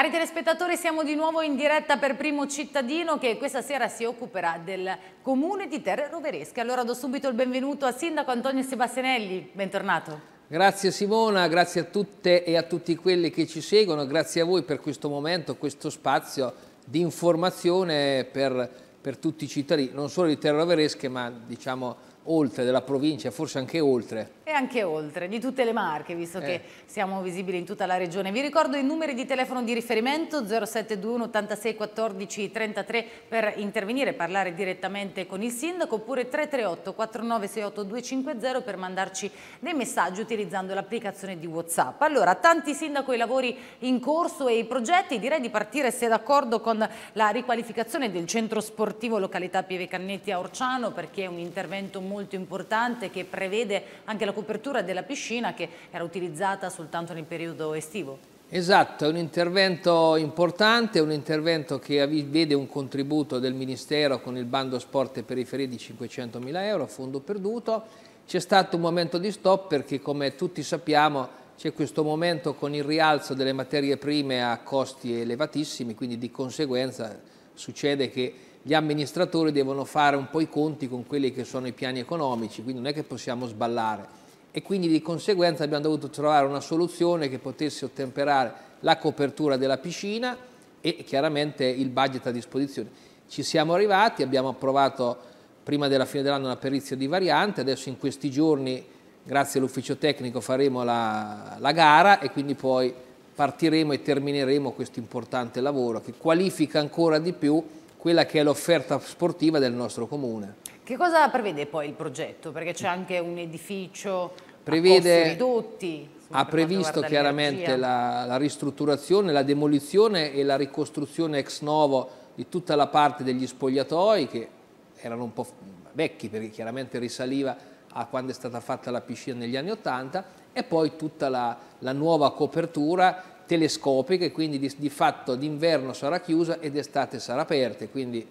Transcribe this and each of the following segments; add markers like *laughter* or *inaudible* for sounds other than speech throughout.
Cari telespettatori, siamo di nuovo in diretta per Primo Cittadino che questa sera si occuperà del comune di Terre Roveresche. Allora do subito il benvenuto al sindaco Antonio Sebastianelli, bentornato. Grazie Simona, grazie a tutte e a tutti quelli che ci seguono, grazie a voi per questo momento, questo spazio di informazione per, per tutti i cittadini, non solo di Terre Roveresche ma diciamo oltre della provincia, forse anche oltre e anche oltre, di tutte le marche, visto eh. che siamo visibili in tutta la regione. Vi ricordo i numeri di telefono di riferimento 0721 86 14 33 per intervenire e parlare direttamente con il sindaco oppure 338 4968 250 per mandarci dei messaggi utilizzando l'applicazione di Whatsapp. Allora, tanti sindaco i lavori in corso e i progetti, direi di partire se d'accordo con la riqualificazione del centro sportivo località Pieve Cannetti a Orciano perché è un intervento molto importante che prevede anche la copertura della piscina che era utilizzata soltanto nel periodo estivo. Esatto, è un intervento importante, un intervento che vede un contributo del Ministero con il bando sport e periferie di 500 mila euro, fondo perduto. C'è stato un momento di stop perché come tutti sappiamo c'è questo momento con il rialzo delle materie prime a costi elevatissimi, quindi di conseguenza succede che gli amministratori devono fare un po' i conti con quelli che sono i piani economici, quindi non è che possiamo sballare e quindi di conseguenza abbiamo dovuto trovare una soluzione che potesse ottemperare la copertura della piscina e chiaramente il budget a disposizione. Ci siamo arrivati, abbiamo approvato prima della fine dell'anno una perizia di variante, adesso in questi giorni grazie all'ufficio tecnico faremo la, la gara e quindi poi partiremo e termineremo questo importante lavoro che qualifica ancora di più quella che è l'offerta sportiva del nostro comune. Che cosa prevede poi il progetto? Perché c'è anche un edificio prevede, ridotti, ha previsto chiaramente la, la ristrutturazione, la demolizione e la ricostruzione ex novo di tutta la parte degli spogliatoi che erano un po' vecchi perché chiaramente risaliva a quando è stata fatta la piscina negli anni Ottanta e poi tutta la, la, nuova copertura telescopica quindi di, di fatto d'inverno sarà chiusa ed estate sarà aperta quindi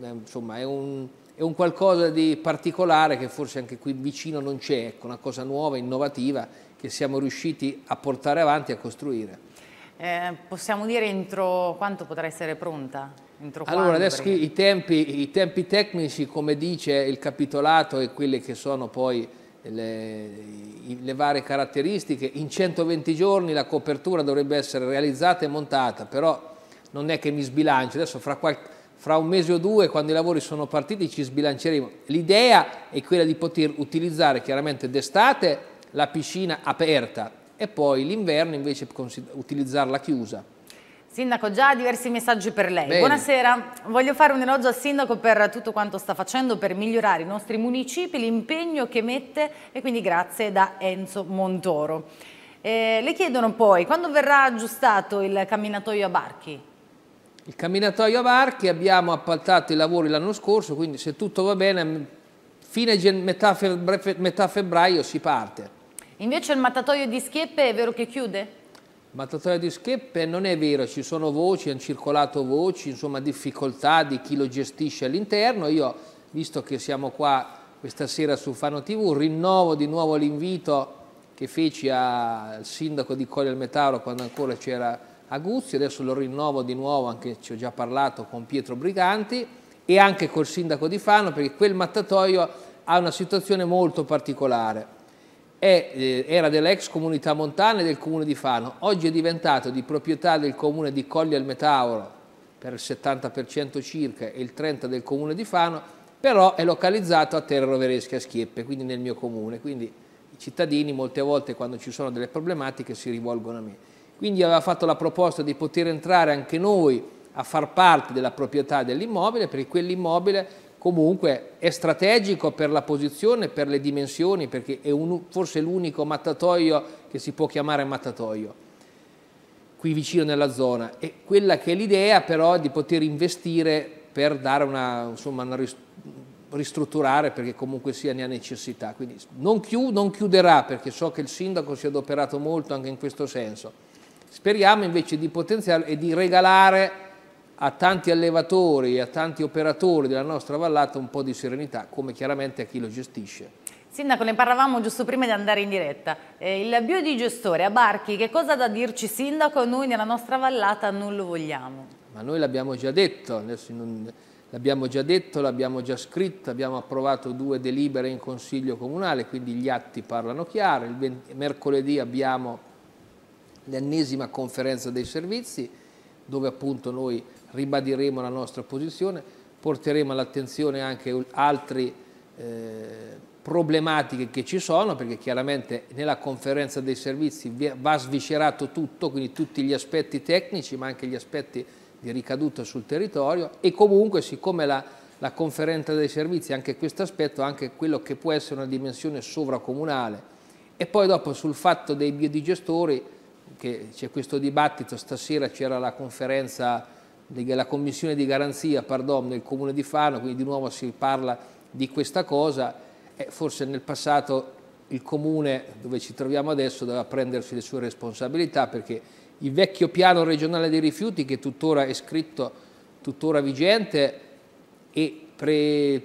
mm, insomma è un, è un qualcosa di particolare che forse anche qui vicino non c'è, ecco, una cosa nuova, innovativa che siamo riusciti a portare avanti e a costruire. Eh, possiamo dire entro quanto potrà essere pronta? Entro allora adesso perché... i, tempi, i tempi tecnici come dice il capitolato e quelle che sono poi le, le, varie caratteristiche, in 120 giorni la copertura dovrebbe essere realizzata e montata, però non è che mi sbilancio, adesso fra qualche fra un mese o due, quando i lavori sono partiti, ci sbilanceremo. L'idea è quella di poter utilizzare chiaramente d'estate la piscina aperta e poi l'inverno invece utilizzarla chiusa. Sindaco, già diversi messaggi per lei. Bene. Buonasera, voglio fare un elogio al Sindaco per tutto quanto sta facendo per migliorare i nostri municipi, l'impegno che mette e quindi grazie da Enzo Montoro. Eh, le chiedono poi, quando verrà aggiustato il camminatoio a Barchi? il camminatoio a Varchi, abbiamo appaltato i lavori l'anno scorso, quindi se tutto va bene, fine, metà, febbraio, metà febbraio si parte. Invece il mattatoio di Schieppe è vero che chiude? Il mattatoio di Schieppe non è vero, ci sono voci, hanno circolato voci, insomma difficoltà di chi lo gestisce all'interno. Io, visto che siamo qua questa sera su Fano TV, rinnovo di nuovo l'invito che feci al sindaco di Colle al Metauro quando ancora c'era Aguzzi, adesso lo rinnovo di nuovo, anche ci ho già parlato con Pietro Briganti e anche col sindaco di Fano perché quel mattatoio ha una situazione molto particolare. È, eh, era dell'ex comunità montana e del comune di Fano, oggi è diventato di proprietà del comune di Colli al Metauro per il 70% circa e il 30% del comune di Fano, però è localizzato a Terra Roveresca a Schieppe, quindi nel mio comune. Quindi i cittadini molte volte quando ci sono delle problematiche si rivolgono a me quindi aveva fatto la proposta di poter entrare anche noi a far parte della proprietà dell'immobile perché quell'immobile comunque è strategico per la posizione, per le dimensioni, perché è un, forse l'unico mattatoio che si può chiamare mattatoio qui vicino nella zona e quella che è l'idea però di poter investire per dare una, insomma, una ristrutturare perché comunque sia ne ha necessità. Quindi non, chiuderà perché so che il sindaco si è adoperato molto anche in questo senso Speriamo invece di potenziare e di regalare a tanti allevatori e a tanti operatori della nostra vallata un po' di serenità, come chiaramente a chi lo gestisce. Sindaco, ne parlavamo giusto prima di andare in diretta. Eh, il biodigestore a Barchi, che cosa ha da dirci sindaco? Noi nella nostra vallata non lo vogliamo. Ma noi l'abbiamo già detto, l'abbiamo già detto, l'abbiamo già scritto, abbiamo approvato due delibere in consiglio comunale, quindi gli atti parlano chiaro. Il mercoledì abbiamo l'ennesima conferenza dei servizi dove appunto noi ribadiremo la nostra posizione, porteremo all'attenzione anche altre eh, problematiche che ci sono perché chiaramente nella conferenza dei servizi va sviscerato tutto, quindi tutti gli aspetti tecnici ma anche gli aspetti di ricaduta sul territorio e comunque siccome la, la conferenza dei servizi, anche questo aspetto, anche quello che può essere una dimensione sovracomunale e poi dopo sul fatto dei biodigestori che c'è questo dibattito, stasera c'era la conferenza della commissione di garanzia pardon, nel comune di Fano, quindi di nuovo si parla di questa cosa, e forse nel passato il comune dove ci troviamo adesso doveva prendersi le sue responsabilità perché il vecchio piano regionale dei rifiuti che tuttora è scritto, tuttora vigente e pre,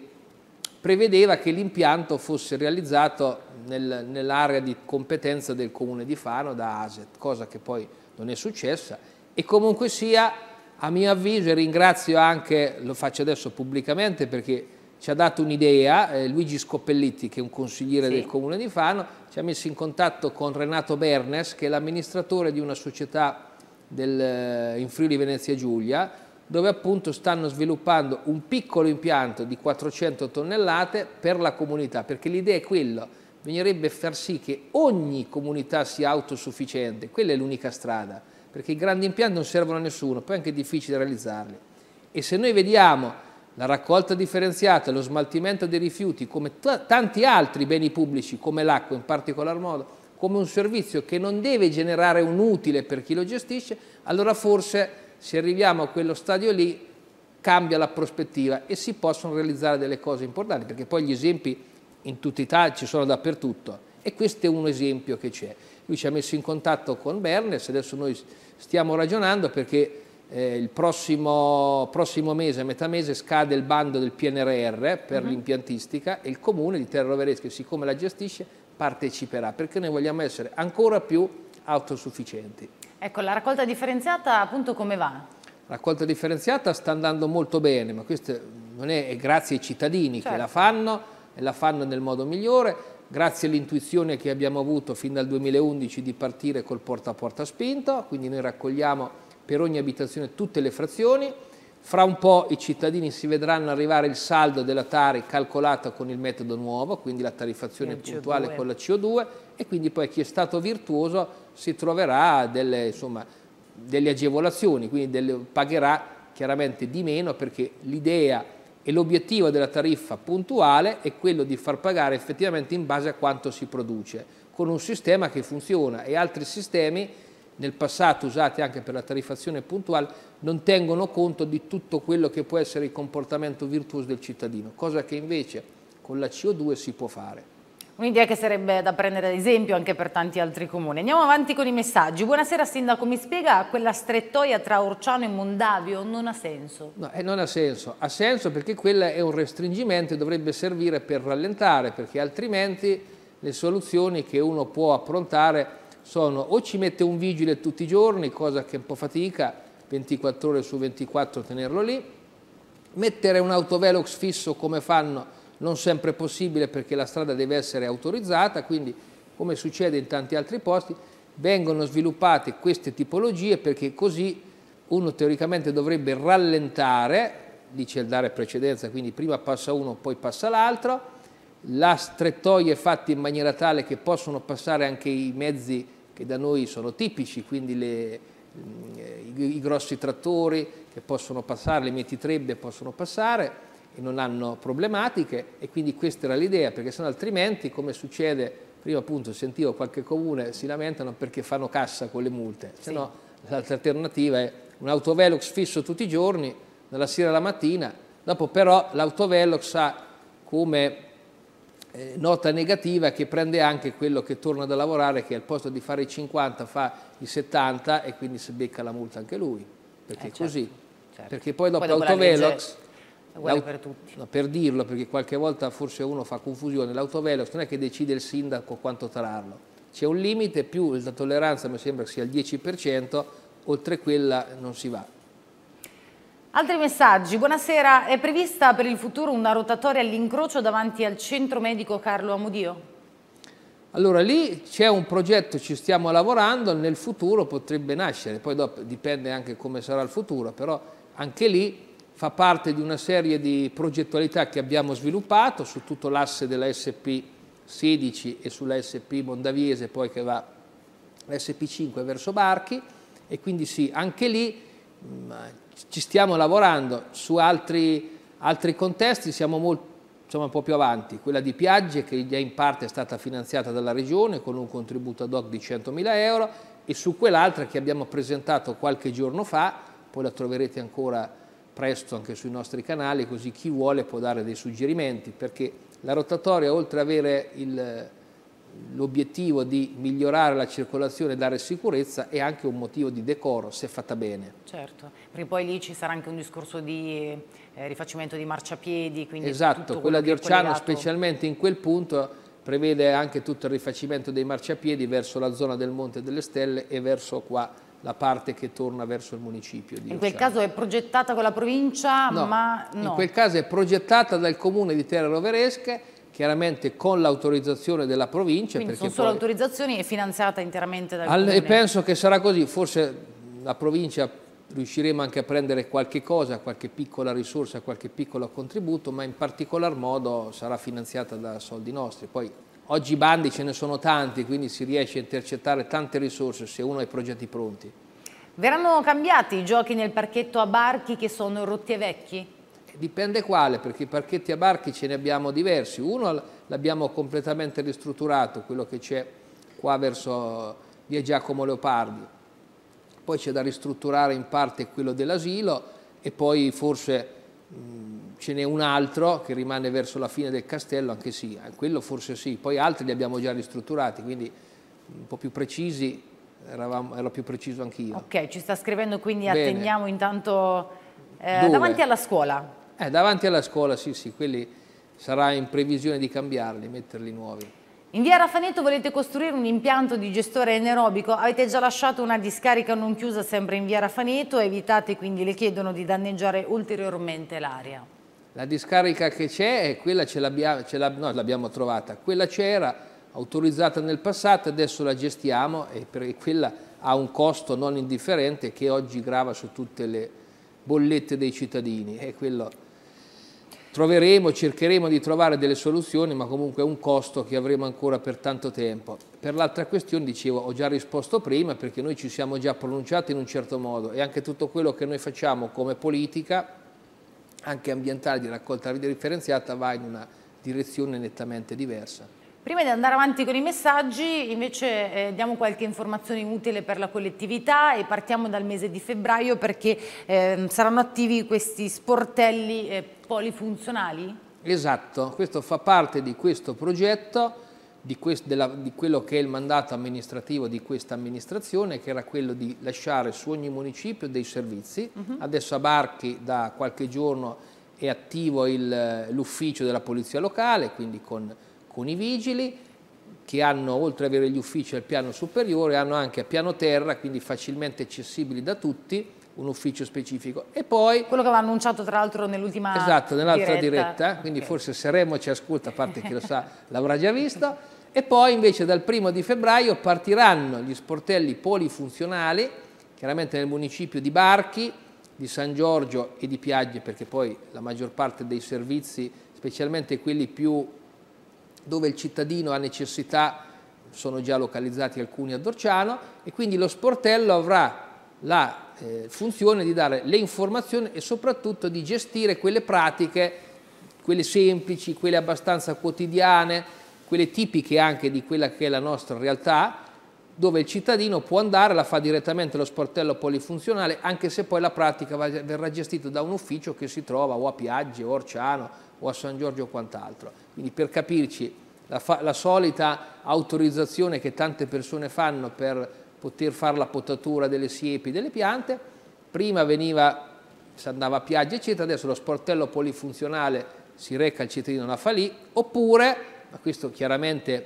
prevedeva che l'impianto fosse realizzato nel, nell'area di competenza del comune di Fano da ASET, cosa che poi non è successa e comunque sia a mio avviso e ringrazio anche, lo faccio adesso pubblicamente perché ci ha dato un'idea, eh, Luigi Scoppellitti che è un consigliere sì. del comune di Fano, ci ha messo in contatto con Renato Bernes che è l'amministratore di una società del, eh, in Friuli Venezia Giulia dove appunto stanno sviluppando un piccolo impianto di 400 tonnellate per la comunità, perché l'idea è quella bisognerebbe far sì che ogni comunità sia autosufficiente, quella è l'unica strada, perché i grandi impianti non servono a nessuno, poi è anche difficile realizzarli. E se noi vediamo la raccolta differenziata, lo smaltimento dei rifiuti, come tanti altri beni pubblici, come l'acqua in particolar modo, come un servizio che non deve generare un utile per chi lo gestisce, allora forse se arriviamo a quello stadio lì cambia la prospettiva e si possono realizzare delle cose importanti, perché poi gli esempi in tutta Italia, ci sono dappertutto. E questo è un esempio che c'è. Lui ci ha messo in contatto con Bernes, adesso noi stiamo ragionando perché eh, il prossimo, prossimo, mese, metà mese, scade il bando del PNRR per uh mhm. -huh. l'impiantistica e il comune di Terra Rovereschi, siccome la gestisce, parteciperà perché noi vogliamo essere ancora più autosufficienti. Ecco, la raccolta differenziata appunto come va? La raccolta differenziata sta andando molto bene, ma questo non è, è grazie ai cittadini certo. che la certo. fanno, e la fanno nel modo migliore, grazie all'intuizione che abbiamo avuto fin dal 2011 di partire col porta a porta spinto, quindi noi raccogliamo per ogni abitazione tutte le frazioni, fra un po' i cittadini si vedranno arrivare il saldo della Tari calcolata con il metodo nuovo, quindi la tariffazione puntuale con la CO2 e quindi poi chi è stato virtuoso si troverà delle, insomma, delle agevolazioni, quindi delle, pagherà chiaramente di meno perché l'idea e l'obiettivo della tariffa puntuale è quello di far pagare effettivamente in base a quanto si produce, con un sistema che funziona e altri sistemi nel passato usati anche per la tariffazione puntuale non tengono conto di tutto quello che può essere il comportamento virtuoso del cittadino, cosa che invece con la CO2 si può fare. Un'idea che sarebbe da prendere ad esempio anche per tanti altri comuni. Andiamo avanti con i messaggi. Buonasera Sindaco, mi spiega quella strettoia tra Orciano e Mondavio non ha senso? No, eh, non ha senso. Ha senso perché quella è un restringimento e dovrebbe servire per rallentare, perché altrimenti le soluzioni che uno può approntare sono o ci mette un vigile tutti i giorni, cosa che è un po' fatica, 24 ore su 24 tenerlo lì, mettere un autovelox fisso come fanno non sempre possibile perché la strada deve essere autorizzata, quindi come succede in tanti altri posti, vengono sviluppate queste tipologie perché così uno teoricamente dovrebbe rallentare, dice il dare precedenza, quindi prima passa uno, poi passa l'altro, la strettoia è fatta in maniera tale che possono passare anche i mezzi che da noi sono tipici, quindi le, mm, i, grossi trattori che possono passare, le mietitrebbe possono passare, e non hanno problematiche e quindi questa era l'idea, perché se no altrimenti come succede, prima appunto sentivo qualche comune si lamentano perché fanno cassa con le multe, se no sì. l'altra alternativa è un autovelox fisso tutti i giorni, dalla sera alla mattina, dopo però l'autovelox ha come eh, nota negativa che prende anche quello che torna da lavorare che al posto di fare i 50 fa i 70 e quindi si becca la multa anche lui perché eh, certo, così certo. perché poi dopo, poi dopo l'autovelox uguale per tutti. No, per dirlo, perché qualche volta forse uno fa confusione, l'autovelox non è che decide il sindaco quanto trarlo. c'è un limite più la tolleranza mi sembra sia il 10%, oltre quella non si va. Altri messaggi. Buonasera, è prevista per il futuro una rotatoria all'incrocio davanti al centro medico Carlo Amudio? Allora lì c'è un progetto, ci stiamo lavorando, nel futuro potrebbe nascere, poi dopo dipende anche come sarà il futuro, però anche lì fa parte di una serie di progettualità che abbiamo sviluppato su tutto l'asse della SP16 e sulla SP Mondaviese, poi che va SP5 verso Barchi e quindi sì, anche lì mm, ci stiamo lavorando su altri, altri contesti, siamo molto insomma, un po' più avanti, quella di Piagge che già in parte è stata finanziata dalla Regione con un contributo ad hoc di 100.000 euro e su quell'altra che abbiamo presentato qualche giorno fa, poi la troverete ancora presto anche sui nostri canali, così chi vuole può dare dei suggerimenti, perché la rotatoria, oltre ad avere l'obiettivo di migliorare la circolazione e dare sicurezza, è anche un motivo di decoro, se fatta bene. Certo, perché poi lì ci sarà anche un discorso di eh, rifacimento di marciapiedi. esatto, quella di Orciano specialmente in quel punto prevede anche tutto il rifacimento dei marciapiedi verso la zona del Monte delle Stelle e verso qua la parte che torna verso il municipio. in quel caso è progettata con la provincia, no, ma no. In quel caso è progettata dal comune di Terra Roveresca, chiaramente con l'autorizzazione della provincia. Quindi sono solo autorizzazioni e finanziata interamente dal al, comune. E penso che sarà così, forse la provincia riusciremo anche a prendere qualche cosa, qualche piccola risorsa, qualche piccolo contributo, ma in particolar modo sarà finanziata da soldi nostri. Poi Oggi i bandi ce ne sono tanti, quindi si riesce a intercettare tante risorse se uno ha i progetti pronti. Verranno cambiati i giochi nel parchetto a barchi che sono rotti e vecchi? Dipende quale, perché i parchetti a barchi ce ne abbiamo diversi. Uno l'abbiamo completamente ristrutturato, quello che c'è qua verso via Giacomo Leopardi. Poi c'è da ristrutturare in parte quello dell'asilo e poi forse mh, ce n'è un altro che rimane verso la fine del castello, anche sì, eh, quello forse sì, poi altri li abbiamo già ristrutturati, quindi un po' più precisi, eravamo, ero più preciso anch'io. Ok, ci sta scrivendo quindi Bene. atteniamo intanto eh, davanti alla scuola. Eh, davanti alla scuola, sì, sì, quelli sarà in previsione di cambiarli, metterli nuovi. In via Raffaneto volete costruire un impianto di gestore anaerobico, avete già lasciato una discarica non chiusa sempre in via Raffaneto, evitate quindi, le chiedono di danneggiare ulteriormente l'aria. La discarica che c'è è quella, ce l'abbiamo no, trovata, quella c'era, autorizzata nel passato, adesso la gestiamo e quella ha un costo non indifferente che oggi grava su tutte le bollette dei cittadini. E quello troveremo, cercheremo di trovare delle soluzioni, ma comunque è un costo che avremo ancora per tanto tempo. Per l'altra questione, dicevo, ho già risposto prima perché noi ci siamo già pronunciati in un certo modo e anche tutto quello che noi facciamo come politica anche ambientale di raccolta differenziata va in una direzione nettamente diversa. Prima di andare avanti con i messaggi, invece eh, diamo qualche informazione utile per la collettività e partiamo dal mese di febbraio perché eh, saranno attivi questi sportelli eh, polifunzionali? Esatto, questo fa parte di questo progetto di, questo, della, di quello che è il mandato amministrativo di questa amministrazione, che era quello di lasciare su ogni municipio dei servizi. Uh mhm. -huh. Adesso a Barchi da qualche giorno è attivo l'ufficio della polizia locale, quindi con, con i vigili, che hanno, oltre ad avere gli uffici al piano superiore, hanno anche a piano terra, quindi facilmente accessibili da tutti, un ufficio specifico. E poi... Quello che aveva annunciato tra l'altro nell'ultima Esatto, nell'altra diretta. diretta, quindi okay. forse Seremo ci ascolta, a parte chi lo sa, *laughs* l'avrà già visto e poi invece dal primo di febbraio partiranno gli sportelli polifunzionali, chiaramente nel municipio di Barchi, di San Giorgio e di Piagge, perché poi la maggior parte dei servizi, specialmente quelli più dove il cittadino ha necessità, sono già localizzati alcuni a Dorciano e quindi lo sportello avrà la eh, funzione di dare le informazioni e soprattutto di gestire quelle pratiche, quelle semplici, quelle abbastanza quotidiane, quelle tipiche anche di quella che è la nostra realtà, dove il cittadino può andare, la fa direttamente lo sportello polifunzionale, anche se poi la pratica verrà gestita da un ufficio che si trova o a Piaggi, o a Orciano, o a San Giorgio o quant'altro. Quindi per capirci, la, la, solita autorizzazione che tante persone fanno per poter fare la potatura delle siepi, delle piante, prima veniva, si andava a Piaggi, eccetera, adesso lo sportello polifunzionale si reca il cittadino la fa lì, oppure ma questo chiaramente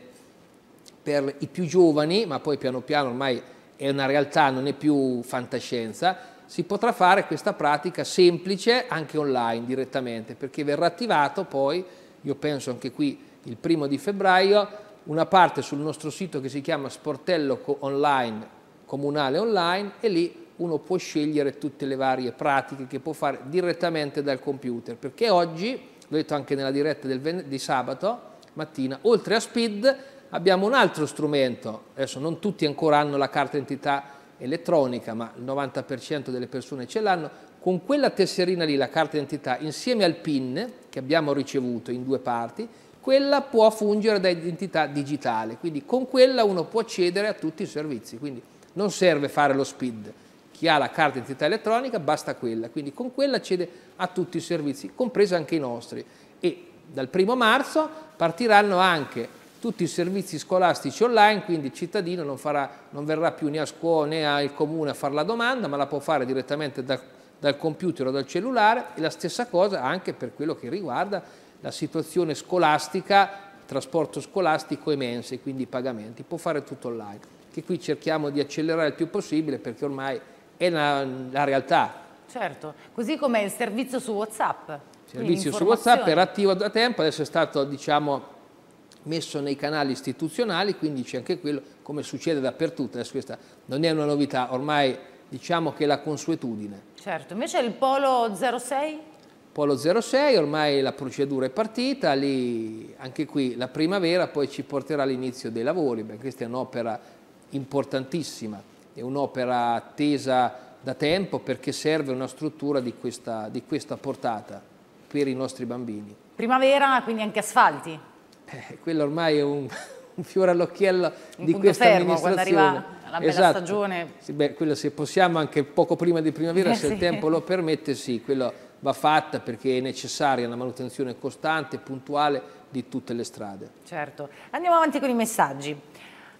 per i più giovani, ma poi piano piano ormai è una realtà, non è più fantascienza, si potrà fare questa pratica semplice anche online direttamente, perché verrà attivato poi, io penso anche qui il primo di febbraio, una parte sul nostro sito che si chiama Sportello Online, Comunale Online, e lì uno può scegliere tutte le varie pratiche che può fare direttamente dal computer, perché oggi, l'ho detto anche nella diretta del di sabato, mattina. Oltre a SPID abbiamo un altro strumento, adesso non tutti ancora hanno la carta d'identità elettronica, ma il 90% delle persone ce l'hanno, con quella tesserina lì, la carta d'identità, insieme al PIN che abbiamo ricevuto in due parti, quella può fungere da identità digitale, quindi con quella uno può accedere a tutti i servizi, quindi non serve fare lo SPID, chi ha la carta d'identità elettronica basta quella, quindi con quella accede a tutti i servizi, compresa anche i nostri e dal primo marzo partiranno anche tutti i servizi scolastici online, quindi il cittadino non, farà, non verrà più né a scuola né al comune a fare la domanda, ma la può fare direttamente da, dal computer o dal cellulare e la stessa cosa anche per quello che riguarda la situazione scolastica, trasporto scolastico e mense, quindi i pagamenti, può fare tutto online, che qui cerchiamo di accelerare il più possibile perché ormai è la, la realtà. Certo, così come il servizio su WhatsApp servizio su WhatsApp era attivo da tempo, adesso è stato diciamo, messo nei canali istituzionali, quindi c'è anche quello, come succede dappertutto, adesso questa non è una novità, ormai diciamo che è la consuetudine. Certo, invece il Polo 06? Polo 06, ormai la procedura è partita, lì, anche qui la primavera poi ci porterà all'inizio dei lavori, perché questa è un'opera importantissima, è un'opera attesa da tempo perché serve una struttura di questa, di questa portata per i nostri bambini. Primavera, quindi anche asfalti? Eh, quello ormai è un, *laughs* un fiore all'occhiello di questa fermo, amministrazione. Quando arriva la bella esatto. stagione. Sì, beh, quello se possiamo anche poco prima di primavera, eh, se sì. il tempo lo permette, sì, quello va fatta perché è necessaria una manutenzione costante, puntuale di tutte le strade. Certo. Andiamo avanti con i messaggi.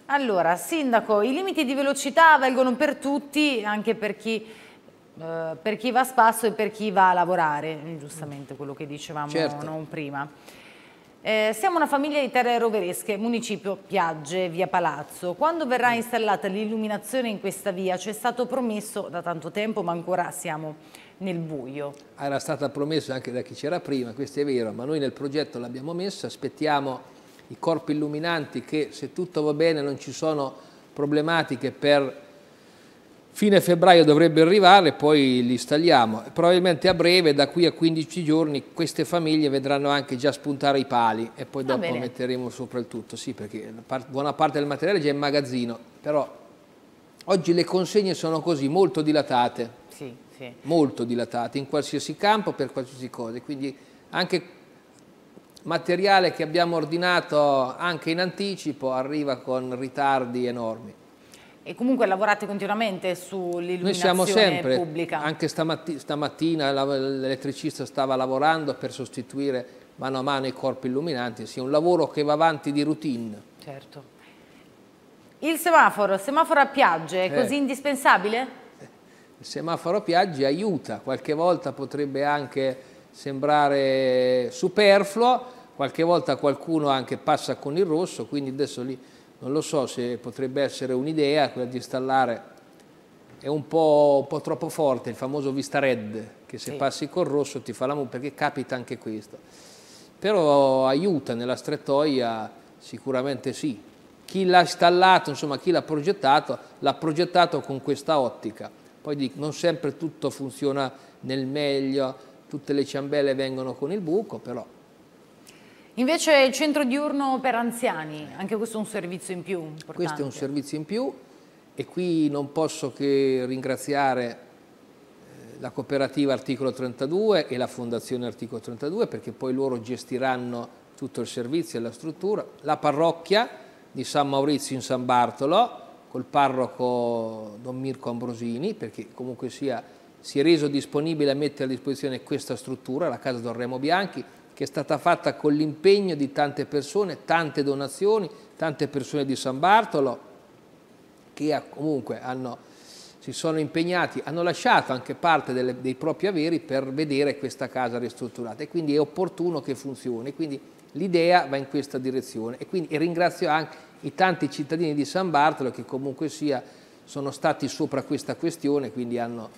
Allora, Sindaco, i limiti di velocità valgono per tutti, anche per chi eh, per chi va a spasso e per chi va a lavorare, eh, giustamente quello che dicevamo certo. non prima. Eh, siamo una famiglia di terre roveresche, municipio Piagge, via Palazzo. Quando verrà mm. installata l'illuminazione in questa via? Ci è stato promesso da tanto tempo, ma ancora siamo nel buio. Era stata promessa anche da chi c'era prima, questo è vero, ma noi nel progetto l'abbiamo messa, aspettiamo i corpi illuminanti che se tutto va bene non ci sono problematiche per fine febbraio dovrebbe arrivare, poi li installiamo. Probabilmente a breve, da qui a 15 giorni, queste famiglie vedranno anche già spuntare i pali e poi dopo metteremo sopra il tutto. Sì, perché buona parte del materiale è già in magazzino, però oggi le consegne sono così, molto dilatate. Sì, sì. Molto dilatate, in qualsiasi campo, per qualsiasi cosa. Quindi anche materiale che abbiamo ordinato anche in anticipo arriva con ritardi enormi. E comunque lavorate continuamente sull'illuminazione pubblica. Anche stamatti, stamattina l'elettricista stava lavorando per sostituire mano a mano i corpi illuminanti, sia sì, un lavoro che va avanti di routine. Certo. Il semaforo, semaforo a piagge, è eh. così indispensabile? Il semaforo a piagge aiuta, qualche volta potrebbe anche sembrare superfluo, qualche volta qualcuno anche passa con il rosso, quindi adesso lì non lo so se potrebbe essere un'idea quella di installare, è un po', un po', troppo forte il famoso Vista Red, che se sì. passi col rosso ti fa la mu, perché capita anche questo. Però aiuta nella strettoia sicuramente sì. Chi l'ha installato, insomma chi l'ha progettato, l'ha progettato con questa ottica. Poi dico, non sempre tutto funziona nel meglio, tutte le ciambelle vengono con il buco, però Invece il centro diurno per anziani, anche questo è un servizio in più importante. Questo è un servizio in più e qui non posso che ringraziare eh, la cooperativa Articolo 32 e la Fondazione Articolo 32 perché poi loro gestiranno tutto il servizio e la struttura, la parrocchia di San Maurizio in San Bartolo col parroco Don Mirko Ambrosini perché comunque sia, si è reso disponibile a mettere a disposizione questa struttura, la casa Don Remo Bianchi, che è stata fatta con l'impegno di tante persone, tante donazioni, tante persone di San Bartolo che comunque hanno, si sono impegnati, hanno lasciato anche parte delle, dei propri averi per vedere questa casa ristrutturata e quindi è opportuno che funzioni. Quindi l'idea va in questa direzione e quindi ringrazio anche i tanti cittadini di San Bartolo che comunque sia sono stati sopra questa questione, quindi hanno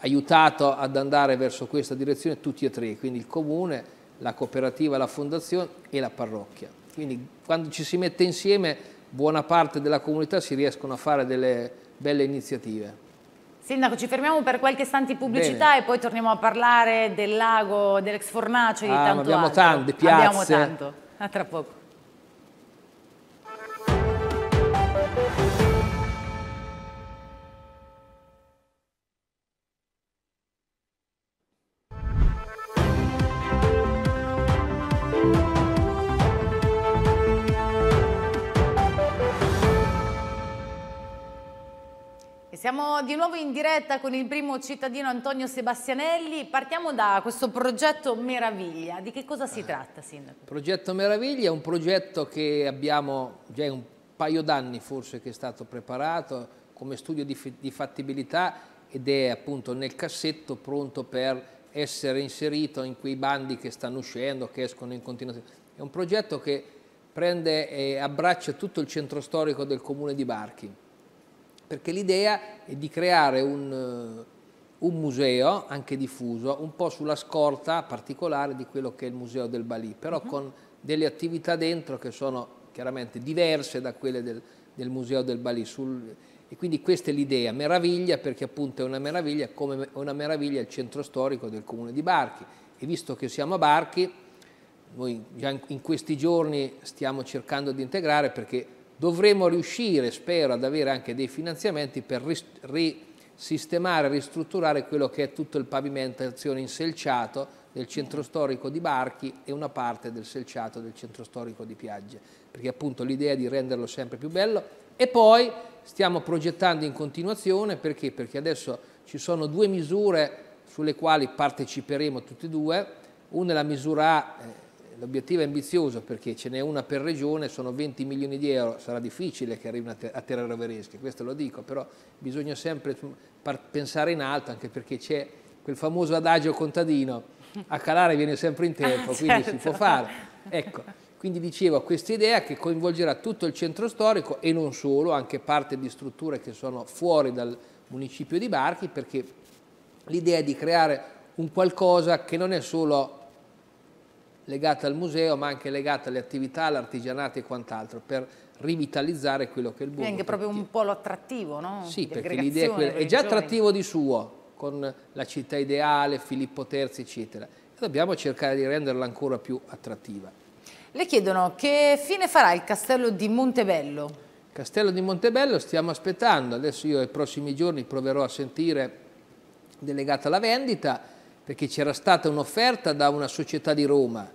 aiutato ad andare verso questa direzione tutti e tre, quindi il comune, la cooperativa, la fondazione e la parrocchia. Quindi quando ci si mette insieme buona parte della comunità si riescono a fare delle belle iniziative. Sindaco, ci fermiamo per qualche istante pubblicità Bene. e poi torniamo a parlare del lago, dell'ex fornace, ah, di tanto abbiamo altro. Tante, piazze. Abbiamo tanto, a tra poco. di nuovo in diretta con il primo cittadino Antonio Sebastianelli. Partiamo da questo progetto Meraviglia. Di che cosa si ah. tratta, Sindaco? Il progetto Meraviglia è un progetto che abbiamo già un paio d'anni forse che è stato preparato come studio di, di fattibilità ed è appunto nel cassetto pronto per essere inserito in quei bandi che stanno uscendo, che escono in continuazione. È un progetto che prende e abbraccia tutto il centro storico del comune di Barchi perché l'idea è di creare un, eh, un museo, anche diffuso, un po' sulla scorta particolare di quello che è il museo del Bali, però uh mhm. -huh. con delle attività dentro che sono chiaramente diverse da quelle del, del museo del Bali. Sul, e quindi questa è l'idea, meraviglia, perché appunto è una meraviglia come è una meraviglia il centro storico del comune di Barchi. E visto che siamo a Barchi, noi già in questi giorni stiamo cercando di integrare perché dovremo riuscire, spero, ad avere anche dei finanziamenti per risistemare, ristrutturare quello che è tutto il pavimentazione in selciato del centro storico di Barchi e una parte del selciato del centro storico di Piagge, perché appunto l'idea è di renderlo sempre più bello e poi stiamo progettando in continuazione perché? perché adesso ci sono due misure sulle quali parteciperemo tutti e due, una è la misura A, eh, l'obiettivo è ambizioso perché ce n'è una per regione, sono 20 milioni di euro, sarà difficile che arrivino a terra roveresche, questo lo dico, però bisogna sempre pensare in alto anche perché c'è quel famoso adagio contadino, a calare viene sempre in tempo, ah, quindi certo. si può certo. fare. Ecco, quindi dicevo, questa idea che coinvolgerà tutto il centro storico e non solo, anche parte di strutture che sono fuori dal municipio di Barchi, perché l'idea è di creare un qualcosa che non è solo legata al museo ma anche legata alle attività, all'artigianato e quant'altro per rivitalizzare quello che è il Burgo. E anche proprio un polo attrattivo, no? Sì, perché l'idea è quella, è già attrattivo di suo con la città ideale, Filippo III eccetera e dobbiamo cercare di renderla ancora più attrattiva. Le chiedono che fine farà il castello di Montebello? Il castello di Montebello stiamo aspettando, adesso io nei prossimi giorni proverò a sentire delegata la vendita perché c'era stata un'offerta da una società di Roma,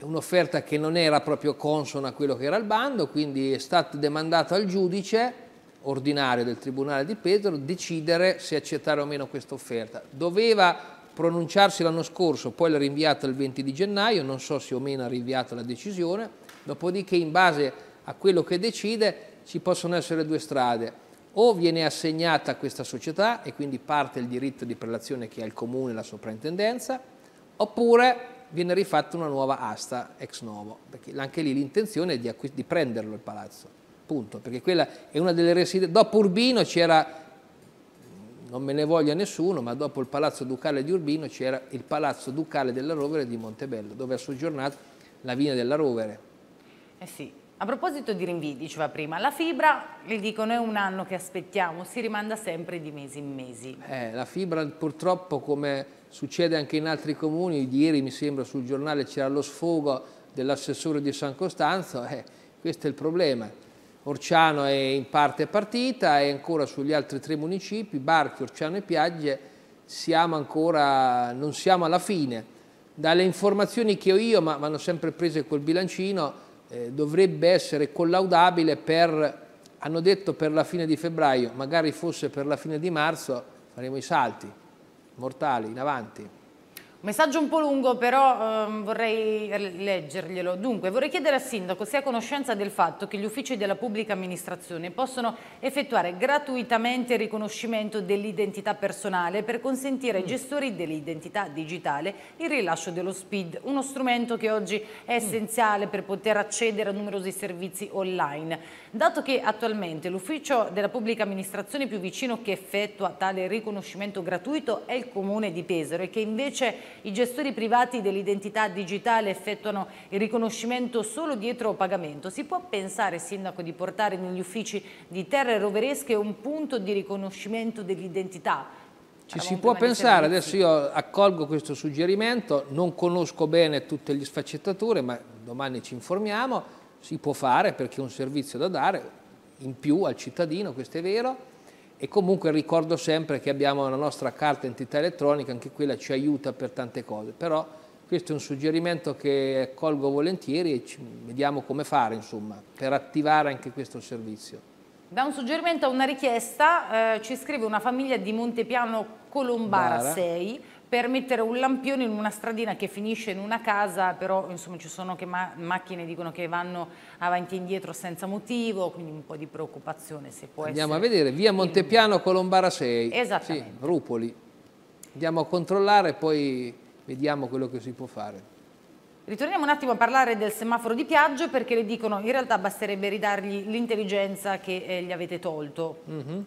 un'offerta che non era proprio consona a quello che era il bando, quindi è stato demandato al giudice ordinario del Tribunale di Pesaro decidere se accettare o meno questa offerta. Doveva pronunciarsi l'anno scorso, poi l'ha rinviata il 20 di gennaio, non so se o meno ha rinviato la decisione, dopodiché in base a quello che decide ci possono essere due strade o viene assegnata a questa società e quindi parte il diritto di prelazione che ha il comune e la soprintendenza, oppure viene rifatta una nuova asta ex novo, perché anche lì l'intenzione è di, di, prenderlo il palazzo, punto, perché quella è una delle residenze, dopo Urbino c'era, non me ne voglia nessuno, ma dopo il palazzo ducale di Urbino c'era il palazzo ducale della Rovere di Montebello, dove ha soggiornato la vigna della Rovere. Eh sì, a proposito di rinvii, diceva prima, la fibra, le dicono, è un anno che aspettiamo, si rimanda sempre di mesi in mesi. Eh, la fibra purtroppo, come succede anche in altri comuni, ieri mi sembra sul giornale c'era lo sfogo dell'assessore di San Costanzo, eh, questo è il problema. Orciano è in parte partita e ancora sugli altri tre municipi, Barchi, Orciano e Piagge, siamo ancora, non siamo alla fine. Dalle informazioni che ho io, ma vanno sempre prese col bilancino, eh, dovrebbe essere collaudabile per, hanno detto per la fine di febbraio, magari fosse per la fine di marzo, faremo i salti mortali in avanti. Messaggio un po' lungo, però ehm, vorrei leggerglielo. Dunque, vorrei chiedere al Sindaco se ha conoscenza del fatto che gli uffici della pubblica amministrazione possono effettuare gratuitamente il riconoscimento dell'identità personale per consentire ai mm. gestori dell'identità digitale il rilascio dello SPID, uno strumento che oggi è mm. essenziale per poter accedere a numerosi servizi online. Dato che attualmente l'ufficio della pubblica amministrazione più vicino che effettua tale riconoscimento gratuito è il Comune di Pesaro e che invece i gestori privati dell'identità digitale effettuano il riconoscimento solo dietro pagamento. Si può pensare, Sindaco, di portare negli uffici di terre roveresche un punto di riconoscimento dell'identità? Ci si può pensare, adesso io accolgo questo suggerimento, non conosco bene tutte le sfaccettature, ma domani ci informiamo, si può fare perché è un servizio da dare in più al cittadino, questo è vero, e comunque ricordo sempre che abbiamo la nostra carta entità elettronica, anche quella ci aiuta per tante cose, però questo è un suggerimento che colgo volentieri e vediamo come fare insomma, per attivare anche questo servizio. Da un suggerimento a una richiesta eh, ci scrive una famiglia di Montepiano Colombara Bara. 6 per mettere un lampione in una stradina che finisce in una casa, però insomma ci sono che ma macchine dicono che vanno avanti e indietro senza motivo, quindi un po' di preoccupazione se può Andiamo essere. a vedere, via Montepiano Colombara 6. Esattamente. Sì, Rupoli. Andiamo a controllare e poi vediamo quello che si può fare. Ritorniamo un attimo a parlare del semaforo di Piaggio perché le dicono in realtà basterebbe ridargli l'intelligenza che eh, gli avete tolto. Mm -hmm.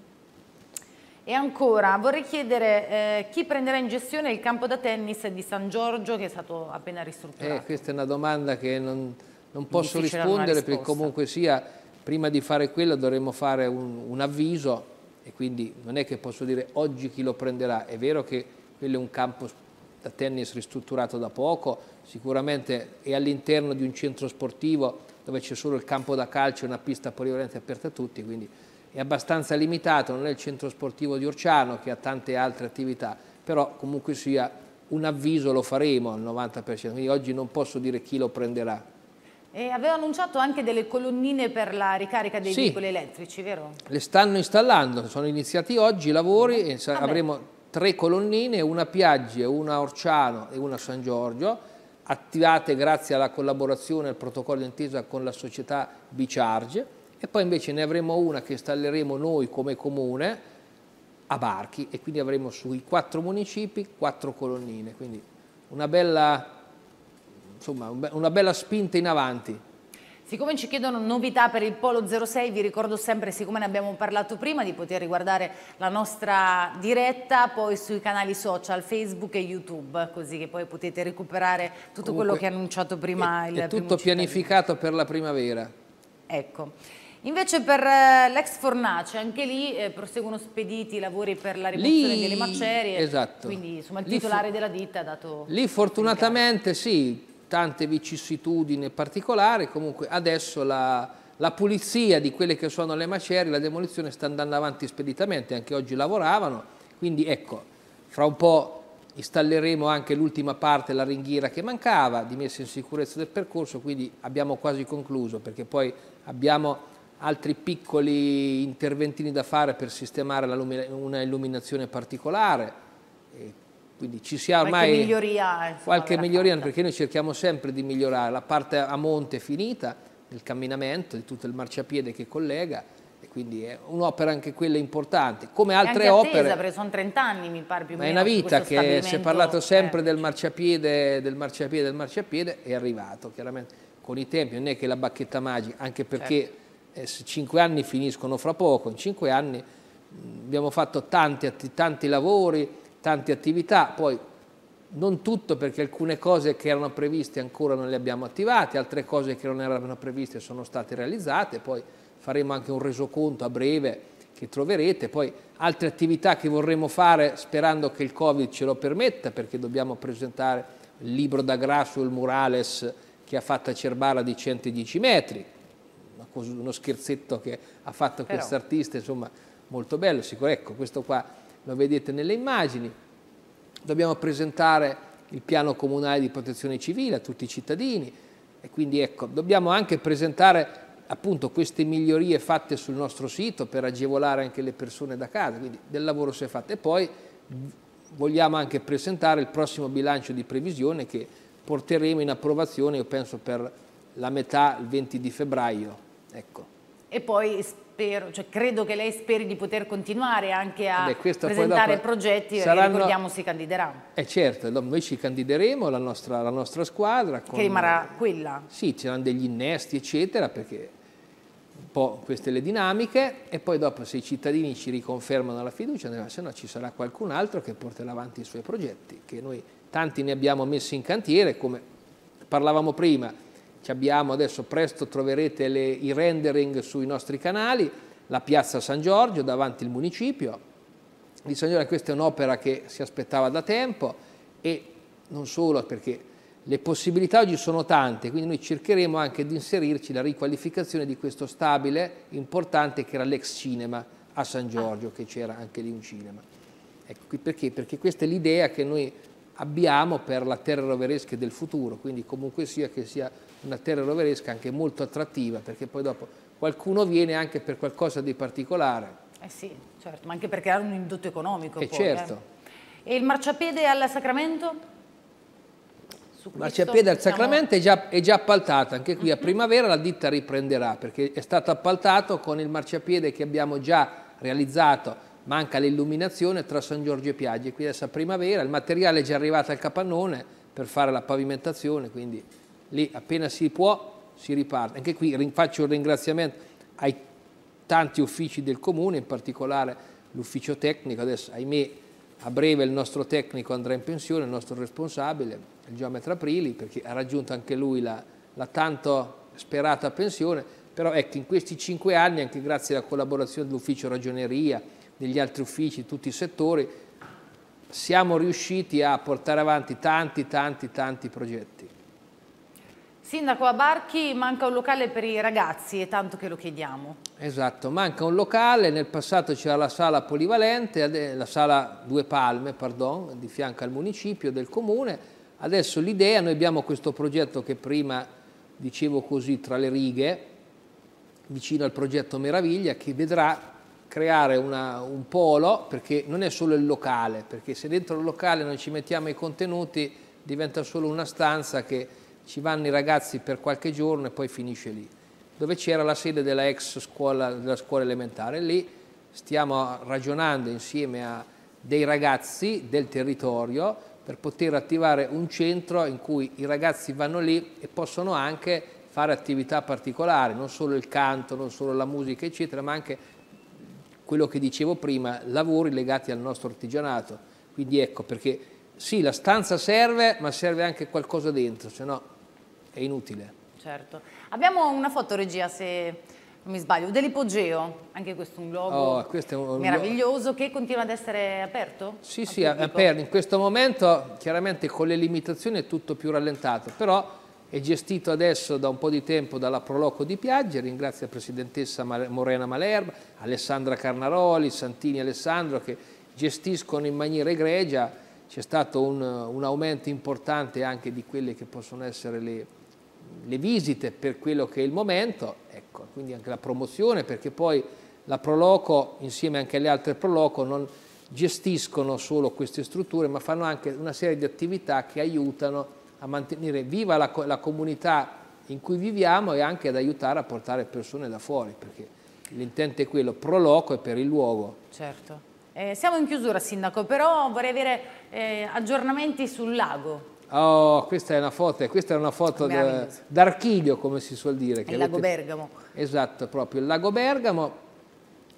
E ancora vorrei chiedere eh, chi prenderà in gestione il campo da tennis di San Giorgio che è stato appena ristrutturato. Eh, questa è una domanda che non, non posso rispondere perché comunque sia prima di fare quella dovremmo fare un, un, avviso e quindi non è che posso dire oggi chi lo prenderà. È vero che quello è un campo da tennis ristrutturato da poco, sicuramente è all'interno di un centro sportivo dove c'è solo il campo da calcio e una pista polivalente aperta a tutti, quindi è abbastanza limitato, non è il centro sportivo di Orciano che ha tante altre attività, però comunque sia un avviso lo faremo al 90%, quindi oggi non posso dire chi lo prenderà. E aveva annunciato anche delle colonnine per la ricarica dei sì, veicoli elettrici, vero? Le stanno installando, sono iniziati oggi i lavori e ah avremo tre colonnine, una a Piaggi, una a Orciano e una a San Giorgio, attivate grazie alla collaborazione e al protocollo intesa con la società Bicharge e poi invece ne avremo una che installeremo noi come comune a Barchi e quindi avremo sui quattro municipi quattro colonnine, quindi una bella, insomma, una bella spinta in avanti. Siccome ci chiedono novità per il Polo 06, vi ricordo sempre, siccome ne abbiamo parlato prima, di poter riguardare la nostra diretta poi sui canali social, Facebook e YouTube, così che poi potete recuperare tutto Comunque, quello che ha annunciato prima è, il è tutto pianificato per la primavera. Ecco. Invece per eh, l'ex Fornace, anche lì eh, proseguono spediti i lavori per la rimozione delle macerie, esatto. quindi insomma, il lì titolare della ditta ha dato... Lì fortunatamente sì, tante vicissitudini particolari, comunque adesso la, la, pulizia di quelle che sono le macerie, la demolizione sta andando avanti speditamente, anche oggi lavoravano, quindi ecco, fra un po' installeremo anche l'ultima parte, la ringhiera che mancava, di messa in sicurezza del percorso, quindi abbiamo quasi concluso perché poi abbiamo altri piccoli interventini da fare per sistemare una illuminazione particolare. quindi ci sia ormai qualche miglioria, insomma, qualche miglioria perché noi cerchiamo sempre di migliorare. La parte a monte finita, il camminamento di tutto il marciapiede che collega, e quindi è un'opera anche quella importante, come altre anche opere. perché sono 30 anni mi pare più o meno. è una vita che si è parlato sempre eh. del marciapiede, del marciapiede, del marciapiede, è arrivato chiaramente con i tempi, non è che la bacchetta magica, anche perché certo eh, cinque anni finiscono fra poco, in cinque anni mm, abbiamo fatto tanti, tanti lavori, tante attività, poi non tutto perché alcune cose che erano previste ancora non le abbiamo attivate, altre cose che non erano previste sono state realizzate, poi faremo anche un resoconto a breve che troverete, poi altre attività che vorremmo fare sperando che il Covid ce lo permetta perché dobbiamo presentare il libro da grasso, il murales che ha fatto a Cerbara di 110 metri, uno scherzetto che ha fatto artista, insomma molto bello, sicuro. Ecco, questo qua lo vedete nelle immagini. Dobbiamo presentare il piano comunale di protezione civile a tutti i cittadini e quindi ecco, dobbiamo anche presentare appunto queste migliorie fatte sul nostro sito per agevolare anche le persone da casa, quindi del lavoro si è fatto. E poi vogliamo anche presentare il prossimo bilancio di previsione che porteremo in approvazione, io penso, per la metà, il 20 di febbraio Ecco. E poi spero, cioè, credo che lei speri di poter continuare anche a Beh, presentare dopo... progetti saranno... ricordiamo si candiderà. Eh certo, noi ci candideremo, la nostra, la nostra squadra. Con... Che rimarrà quella? Sì, ci saranno degli innesti eccetera perché un po' queste le dinamiche e poi dopo se i cittadini ci riconfermano la fiducia, se no ci sarà qualcun altro che porterà avanti i suoi progetti, che noi tanti ne abbiamo messi in cantiere come parlavamo prima che abbiamo adesso, presto troverete le, i rendering sui nostri canali, la piazza San Giorgio davanti al municipio di San Giorgio, questa è un'opera che si aspettava da tempo e non solo perché le possibilità oggi sono tante, quindi noi cercheremo anche di inserirci la riqualificazione di questo stabile importante che era l'ex cinema a San Giorgio, che c'era anche lì un cinema. Ecco, perché? Perché questa è l'idea che noi abbiamo per la terra roveresca del futuro, quindi comunque sia che sia una terra roveresca anche molto attrattiva, perché poi dopo qualcuno viene anche per qualcosa di particolare. Eh sì, certo, ma anche per creare un indotto economico. Eh poi, certo. Eh. E il marciapiede al Sacramento? Il marciapiede al Sacramento è già, è già, appaltato, anche qui a mhm. primavera la ditta riprenderà perché è stato appaltato con il marciapiede che abbiamo già realizzato, manca l'illuminazione tra San Giorgio e Piaggi, qui adesso a primavera il materiale è già arrivato al capannone per fare la pavimentazione, quindi lì appena si può si riparte. Anche qui faccio un ringraziamento ai tanti uffici del comune, in particolare l'ufficio tecnico, adesso ahimè a breve il nostro tecnico andrà in pensione, il nostro responsabile, il geometra Aprili, perché ha raggiunto anche lui la, la tanto sperata pensione, però ecco in questi cinque anni, anche grazie alla collaborazione dell'ufficio ragioneria, degli altri uffici, tutti i settori, siamo riusciti a portare avanti tanti, tanti, tanti progetti. Sindaco, Abarchi, manca un locale per i ragazzi, è tanto che lo chiediamo. Esatto, manca un locale, nel passato c'era la sala polivalente, la sala Due Palme, pardon, di fianco al municipio del comune. Adesso l'idea, noi abbiamo questo progetto che prima dicevo così tra le righe, vicino al progetto Meraviglia, che vedrà creare una, un polo, perché non è solo il locale, perché se dentro il locale non ci mettiamo i contenuti diventa solo una stanza che ci vanno i ragazzi per qualche giorno e poi finisce lì, dove c'era la sede della ex scuola, della scuola elementare. Lì stiamo ragionando insieme a dei ragazzi del territorio per poter attivare un centro in cui i ragazzi vanno lì e possono anche fare attività particolari, non solo il canto, non solo la musica, eccetera, ma anche quello che dicevo prima, lavori legati al nostro artigianato. Quindi ecco perché sì, la stanza serve, ma serve anche qualcosa dentro, se no è inutile. Certo. Abbiamo una fotoregia, se non mi sbaglio, dell'ipogeo, anche questo è un luogo oh, è un meraviglioso che continua ad essere aperto? Sì, sì, pubblico. aperto. In questo momento chiaramente con le limitazioni è tutto più rallentato, però è gestito adesso da un po' di tempo dalla Proloco di Piaggia, ringrazio la Presidentessa Morena Malerba, Alessandra Carnaroli, Santini Alessandro che gestiscono in maniera egregia, c'è stato un, un aumento importante anche di quelle che possono essere le le visite per quello che è il momento, ecco, quindi anche la promozione, perché poi la Proloco, insieme anche alle altre Proloco, non gestiscono solo queste strutture, ma fanno anche una serie di attività che aiutano a mantenere viva la, la comunità in cui viviamo e anche ad aiutare a portare persone da fuori, perché l'intento è quello, Proloco è per il luogo. Certo. Eh, siamo in chiusura, Sindaco, però vorrei avere eh, aggiornamenti sul lago. Oh, questa è una foto, eh, questa è una foto d'archivio, come si suol dire. il lago Bergamo. Esatto, proprio il lago Bergamo.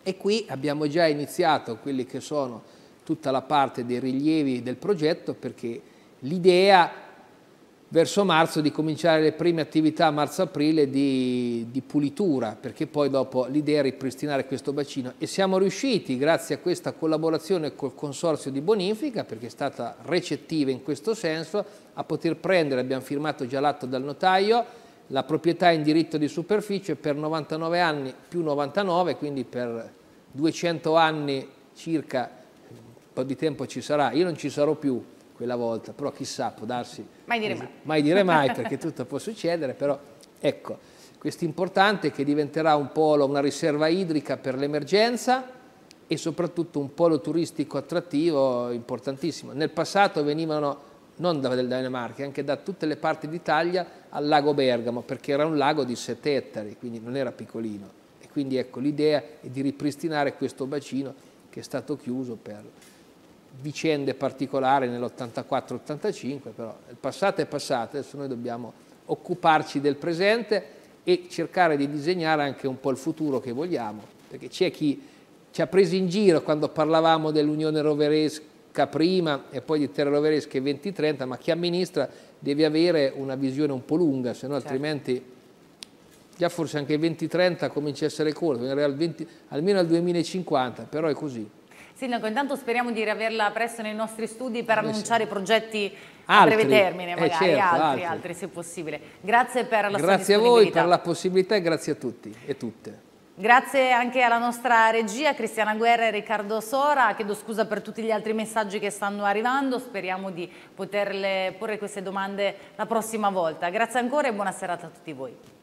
E qui abbiamo già iniziato quelli che sono tutta la parte dei rilievi del progetto, perché l'idea verso marzo di cominciare le prime attività a marzo-aprile di, di, pulitura, perché poi dopo l'idea è ripristinare questo bacino e siamo riusciti, grazie a questa collaborazione col Consorzio di Bonifica, perché è stata recettiva in questo senso, a poter prendere, abbiamo firmato già l'atto dal notaio, la proprietà in diritto di superficie per 99 anni più 99, quindi per 200 anni circa, un po' di tempo ci sarà, io non ci sarò più, quella volta, però chissà, può darsi... Mai dire mai. Mai dire mai, perché *laughs* tutto può succedere, però ecco, questo importante che diventerà un polo, una riserva idrica per l'emergenza e soprattutto un polo turistico attrattivo importantissimo. Nel passato venivano non dalle Danimarche, anche da tutte le parti d'Italia al lago Bergamo, perché era un lago di 7 ettari, quindi non era piccolino. E quindi ecco, l'idea è di ripristinare questo bacino che è stato chiuso per vicende particolari nell'84-85, però il passato è passato, adesso noi dobbiamo occuparci del presente e cercare di disegnare anche un po' il futuro che vogliamo, perché c'è chi ci ha preso in giro quando parlavamo dell'Unione Roveresca prima e poi di Terre Roveresche 2030, ma chi amministra deve avere una visione un po' lunga, se no certo. altrimenti già forse anche il 2030 comincia a essere corto, in realtà almeno al 2050, però è così. Sindaco, intanto speriamo di riaverla presto nei nostri studi per Adesso. Eh, annunciare progetti a breve termine, eh, magari eh certo, altri, altri, altri, se possibile. Grazie per la grazie Grazie a voi per la possibilità e grazie a tutti e tutte. Grazie anche alla nostra regia Cristiana Guerra e Riccardo Sora, chiedo scusa per tutti gli altri messaggi che stanno arrivando, speriamo di poterle porre queste domande la prossima volta. Grazie ancora e buona serata a tutti voi.